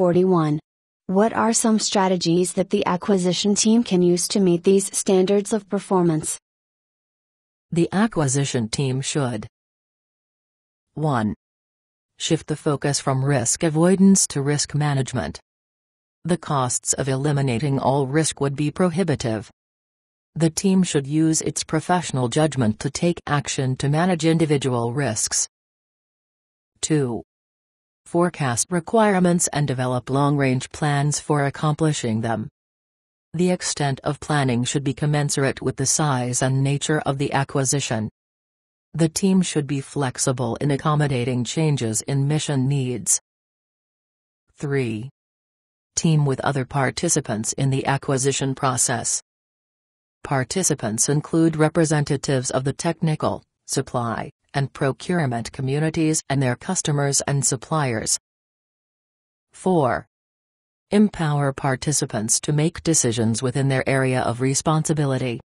41. What are some strategies that the acquisition team can use to meet these standards of performance? The acquisition team should 1. Shift the focus from risk avoidance to risk management. The costs of eliminating all risk would be prohibitive. The team should use its professional judgment to take action to manage individual risks. 2 forecast requirements and develop long-range plans for accomplishing them. The extent of planning should be commensurate with the size and nature of the acquisition. The team should be flexible in accommodating changes in mission needs. 3. Team with other participants in the acquisition process. Participants include representatives of the technical, supply, and procurement communities and their customers and suppliers. 4. Empower participants to make decisions within their area of responsibility.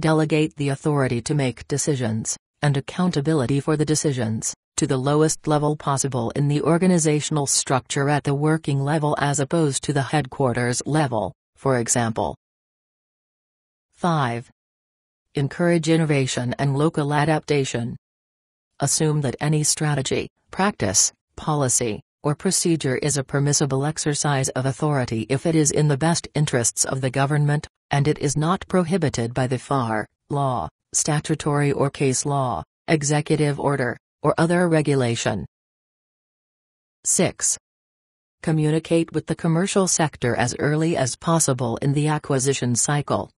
Delegate the authority to make decisions, and accountability for the decisions, to the lowest level possible in the organizational structure at the working level as opposed to the headquarters level, for example. 5. Encourage innovation and local adaptation assume that any strategy, practice, policy, or procedure is a permissible exercise of authority if it is in the best interests of the government, and it is not prohibited by the FAR, law, statutory or case law, executive order, or other regulation. 6. Communicate with the commercial sector as early as possible in the acquisition cycle,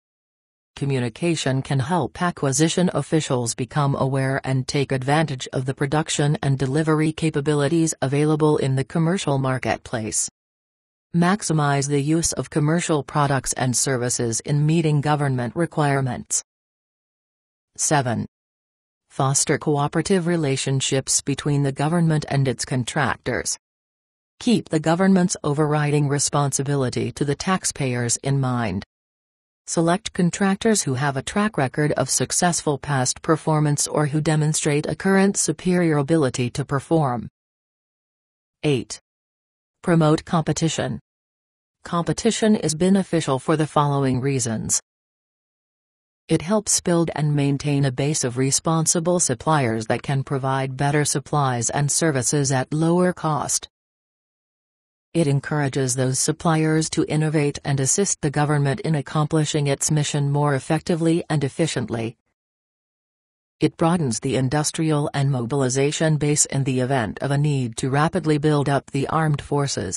Communication can help acquisition officials become aware and take advantage of the production and delivery capabilities available in the commercial marketplace. Maximize the use of commercial products and services in meeting government requirements. 7. Foster cooperative relationships between the government and its contractors. Keep the government's overriding responsibility to the taxpayers in mind. Select contractors who have a track record of successful past performance or who demonstrate a current superior ability to perform. 8. Promote competition. Competition is beneficial for the following reasons. It helps build and maintain a base of responsible suppliers that can provide better supplies and services at lower cost. It encourages those suppliers to innovate and assist the government in accomplishing its mission more effectively and efficiently. It broadens the industrial and mobilization base in the event of a need to rapidly build up the armed forces.